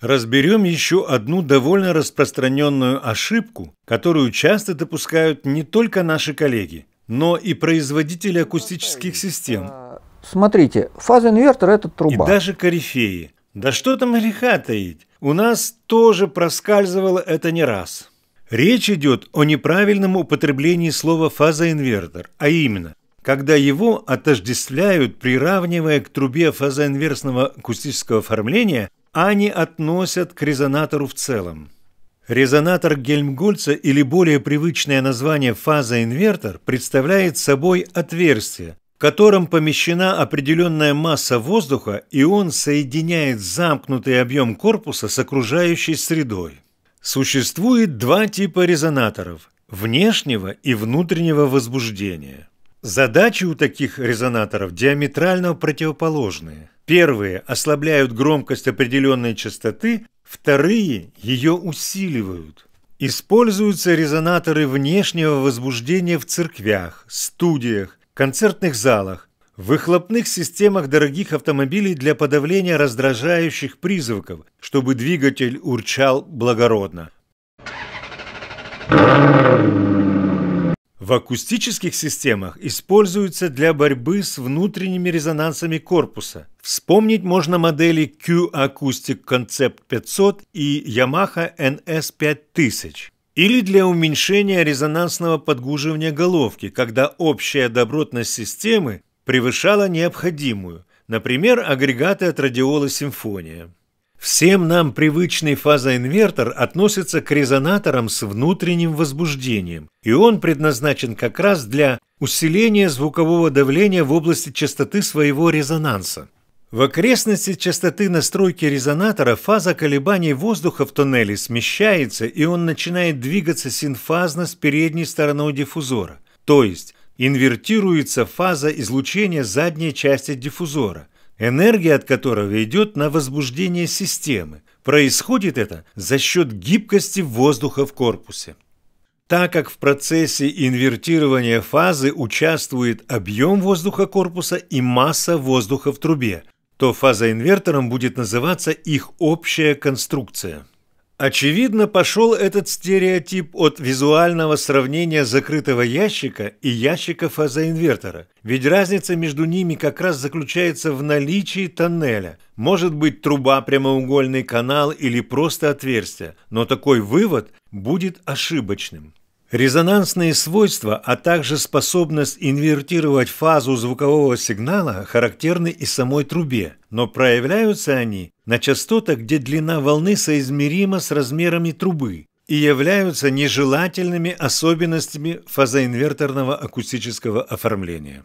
Разберем еще одну довольно распространенную ошибку, которую часто допускают не только наши коллеги, но и производители акустических систем. А, смотрите, фазоинвертор – это труба. И даже корифеи. Да что там греха таить, у нас тоже проскальзывало это не раз. Речь идет о неправильном употреблении слова фазоинвертор, а именно, когда его отождествляют, приравнивая к трубе фазоинверсного акустического оформления они относят к резонатору в целом. Резонатор Гельмгольца или более привычное название фазоинвертор представляет собой отверстие, в котором помещена определенная масса воздуха, и он соединяет замкнутый объем корпуса с окружающей средой. Существует два типа резонаторов – внешнего и внутреннего возбуждения. Задачи у таких резонаторов диаметрально противоположные. Первые ослабляют громкость определенной частоты, вторые ее усиливают. Используются резонаторы внешнего возбуждения в церквях, студиях, концертных залах, в выхлопных системах дорогих автомобилей для подавления раздражающих призвуков, чтобы двигатель урчал благородно в акустических системах используются для борьбы с внутренними резонансами корпуса. Вспомнить можно модели Q Acoustic Concept 500 и Yamaha NS 5000. Или для уменьшения резонансного подгуживания головки, когда общая добротность системы превышала необходимую, например, агрегаты от радиола «Симфония». Всем нам привычный фазоинвертор относится к резонаторам с внутренним возбуждением, и он предназначен как раз для усиления звукового давления в области частоты своего резонанса. В окрестности частоты настройки резонатора фаза колебаний воздуха в тоннеле смещается, и он начинает двигаться синфазно с передней стороной диффузора, то есть инвертируется фаза излучения задней части диффузора – энергия от которого идет на возбуждение системы. Происходит это за счет гибкости воздуха в корпусе. Так как в процессе инвертирования фазы участвует объем воздуха корпуса и масса воздуха в трубе, то фазоинвертором будет называться их общая конструкция. Очевидно, пошел этот стереотип от визуального сравнения закрытого ящика и ящика фазоинвертора, ведь разница между ними как раз заключается в наличии тоннеля. Может быть труба, прямоугольный канал или просто отверстие, но такой вывод будет ошибочным. Резонансные свойства, а также способность инвертировать фазу звукового сигнала характерны и самой трубе, но проявляются они на частотах, где длина волны соизмерима с размерами трубы и являются нежелательными особенностями фазоинверторного акустического оформления.